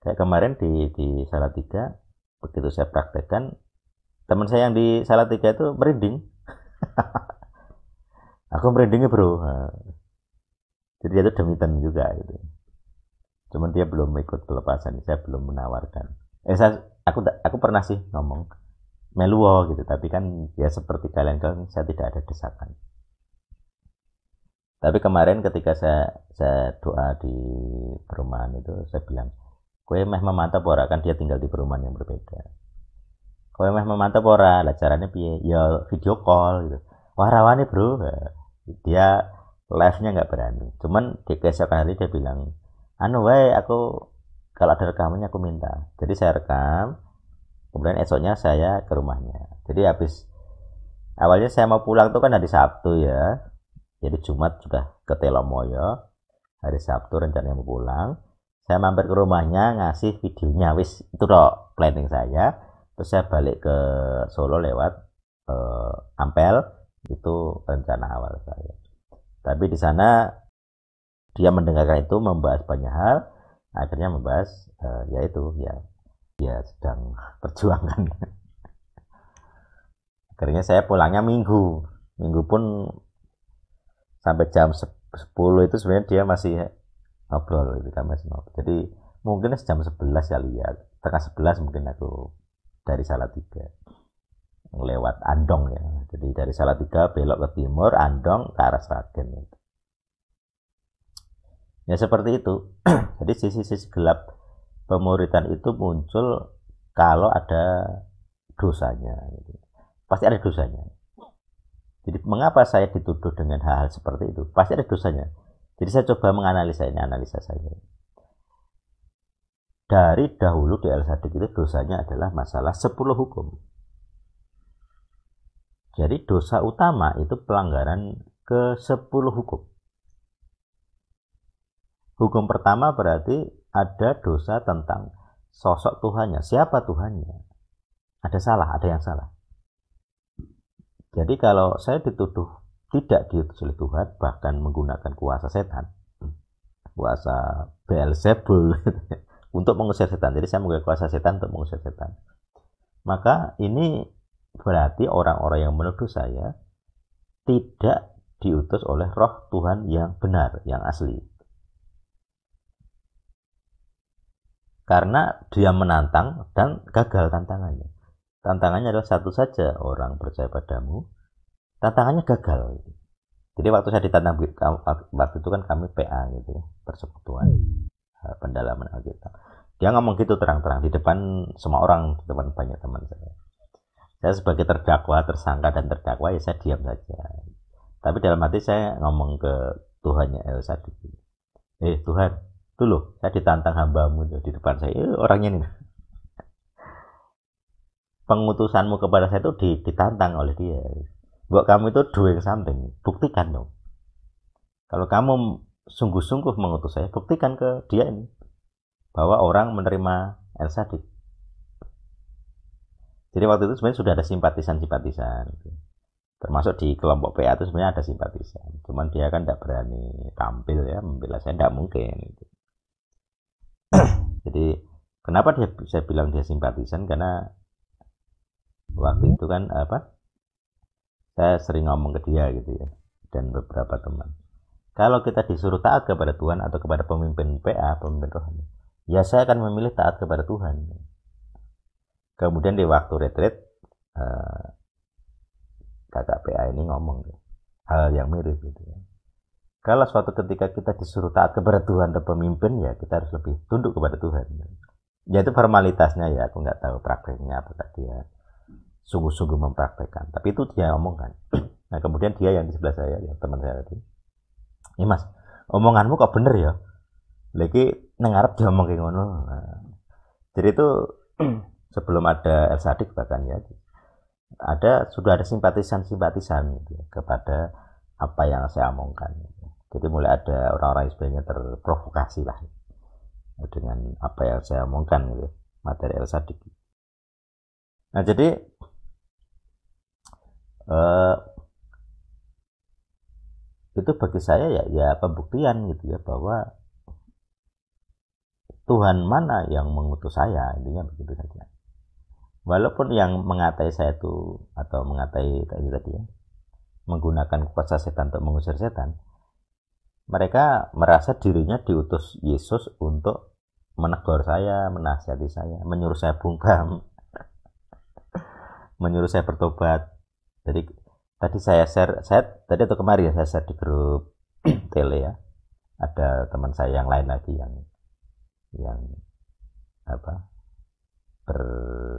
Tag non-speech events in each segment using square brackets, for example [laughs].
kayak kemarin di di Salatiga begitu saya praktekkan teman saya yang di Salatiga itu merinding [laughs] aku merindingnya bro jadi dia itu demitan juga gitu cuman dia belum ikut pelepasan saya belum menawarkan eh saya, aku aku pernah sih ngomong meluo gitu tapi kan ya seperti kalian kan saya tidak ada desakan tapi kemarin ketika saya saya doa di perumahan itu saya bilang Kue meh memantap ora kan dia tinggal di perumahan yang berbeda. Kue meh memantap ora, lah caranya piye? Ya video call gitu. Wah rawani bro, dia live-nya nggak berani. Cuman di keesokan hari dia bilang, anu wae aku kalau ada rekamannya aku minta. Jadi saya rekam, kemudian esoknya saya ke rumahnya. Jadi habis awalnya saya mau pulang tuh kan hari Sabtu ya. Jadi Jumat sudah ke Telomoyo. Hari Sabtu rencananya mau pulang saya mampir ke rumahnya ngasih videonya wis itu dok planning saya terus saya balik ke Solo lewat uh, Ampel itu rencana awal saya tapi di sana dia mendengarkan itu membahas banyak hal akhirnya membahas uh, eh, yaitu ya dia ya, ya sedang [laughs] perjuangan akhirnya saya pulangnya minggu minggu pun sampai jam 10 itu sebenarnya dia masih ngobrol gitu kami masih ngobrol jadi mungkin jam 11 ya lihat tengah 11 mungkin aku dari Salatiga lewat Andong ya jadi dari Salatiga belok ke timur Andong ke arah Sragen itu ya seperti itu [clears throat] jadi sisi-sisi gelap pemuritan itu muncul kalau ada dosanya gitu. pasti ada dosanya jadi mengapa saya dituduh dengan hal-hal seperti itu pasti ada dosanya jadi saya coba menganalisa ini, analisa saya. Dari dahulu di al itu dosanya adalah masalah 10 hukum. Jadi dosa utama itu pelanggaran ke 10 hukum. Hukum pertama berarti ada dosa tentang sosok Tuhannya. Siapa Tuhannya? Ada salah, ada yang salah. Jadi kalau saya dituduh tidak diutus oleh Tuhan bahkan menggunakan kuasa setan kuasa Belzebul [laughs] untuk mengusir setan jadi saya menggunakan kuasa setan untuk mengusir setan maka ini berarti orang-orang yang menuduh saya tidak diutus oleh roh Tuhan yang benar yang asli karena dia menantang dan gagal tantangannya tantangannya adalah satu saja orang percaya padamu tantangannya gagal gitu. jadi waktu saya ditantang waktu itu kan kami PA gitu persekutuan hmm. Eh, pendalaman Alkitab dia ngomong gitu terang-terang di depan semua orang di depan banyak teman saya saya sebagai terdakwa tersangka dan terdakwa ya saya diam saja tapi dalam hati saya ngomong ke Tuhannya Elsa gitu eh Tuhan tuh loh saya ditantang hambamu tuh di depan saya eh, orangnya nih [laughs] pengutusanmu kepada saya itu ditantang oleh dia buat kamu itu doing something buktikan dong kalau kamu sungguh-sungguh mengutus saya buktikan ke dia ini bahwa orang menerima El Sadik jadi waktu itu sebenarnya sudah ada simpatisan-simpatisan termasuk di kelompok PA itu sebenarnya ada simpatisan cuman dia kan tidak berani tampil ya membela saya tidak mungkin [clears throat] jadi kenapa dia saya bilang dia simpatisan karena waktu itu kan apa saya sering ngomong ke dia gitu ya dan beberapa teman kalau kita disuruh taat kepada Tuhan atau kepada pemimpin PA pemimpin rohani ya saya akan memilih taat kepada Tuhan kemudian di waktu retreat eh, kakak PA ini ngomong hal yang mirip gitu ya kalau suatu ketika kita disuruh taat kepada Tuhan atau pemimpin ya kita harus lebih tunduk kepada Tuhan ya itu formalitasnya ya aku nggak tahu prakteknya apa tadi ya sungguh-sungguh mempraktekkan. Tapi itu dia omongkan. [clears throat] Nah kemudian dia yang di sebelah saya, yang teman saya tadi, ini mas, omonganmu kok bener ya? Lagi nengarap dia omong kayak ngono. Nah, jadi itu [clears throat] sebelum ada El Sadik bahkan ya, ada sudah ada simpatisan-simpatisan gitu, ya kepada apa yang saya omongkan. Jadi mulai ada orang-orang sebenarnya terprovokasi lah dengan apa yang saya omongkan gitu, ya, materi El Sadik. Gitu Nah, jadi eh, itu bagi saya ya ya pembuktian gitu ya bahwa Tuhan mana yang mengutus saya intinya begitu saja walaupun yang mengatai saya itu atau mengatai tadi tadi ya menggunakan kuasa setan untuk mengusir setan mereka merasa dirinya diutus Yesus untuk menegur saya menasihati saya menyuruh saya bungkam menyuruh saya bertobat jadi tadi saya share saya tadi atau kemarin ya saya share di grup [clears throat] tele ya ada teman saya yang lain lagi yang yang apa ber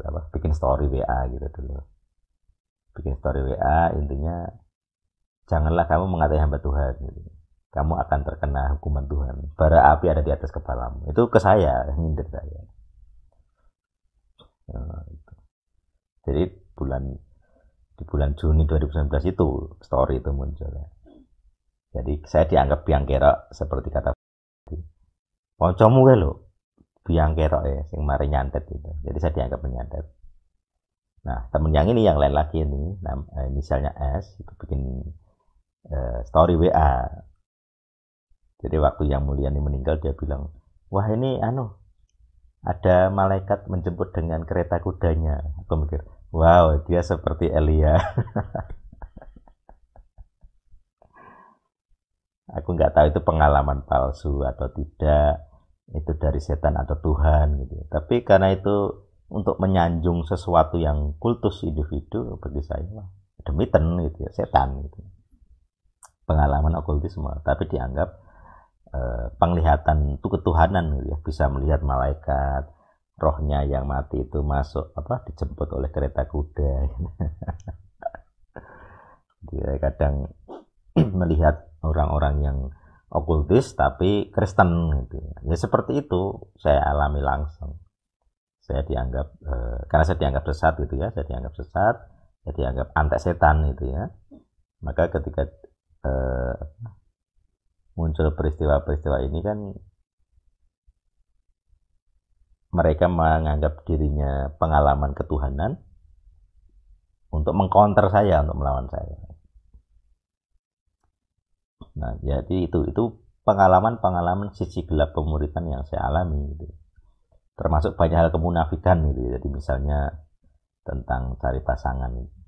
apa bikin story WA gitu dulu bikin story WA intinya janganlah kamu mengatai hamba Tuhan gitu. kamu akan terkena hukuman Tuhan bara api ada di atas kepalamu itu ke saya [laughs] nyindir saya nah, jadi bulan di bulan Juni 2019 itu story itu muncul ya. Jadi saya dianggap biang kerok seperti kata Poncomu ya lo biang kerok ya, sing mari nyantet gitu. Jadi saya dianggap menyantet. Nah temen yang ini yang lain lagi ini, eh, misalnya S itu bikin uh, story WA. Jadi waktu yang mulia ini meninggal dia bilang, wah ini anu ada malaikat menjemput dengan kereta kudanya. Aku mikir, Wow, dia seperti Elia. Aku nggak tahu itu pengalaman palsu atau tidak, itu dari setan atau Tuhan gitu. Tapi karena itu untuk menyanjung sesuatu yang kultus individu bagi saya demiten gitu ya, setan gitu. Pengalaman okultisme, tapi dianggap eh, penglihatan itu ketuhanan gitu ya, bisa melihat malaikat, rohnya yang mati itu masuk apa dijemput oleh kereta kuda [laughs] dia kadang [clears throat] melihat orang-orang yang okultis tapi Kristen gitu ya seperti itu saya alami langsung saya dianggap eh, karena saya dianggap sesat gitu ya saya dianggap sesat saya dianggap antek setan gitu ya maka ketika eh, muncul peristiwa-peristiwa ini kan mereka menganggap dirinya pengalaman ketuhanan untuk mengcounter saya untuk melawan saya. Nah, jadi itu itu pengalaman-pengalaman sisi gelap pemuritan yang saya alami gitu. Termasuk banyak hal kemunafikan gitu. Jadi misalnya tentang cari pasangan gitu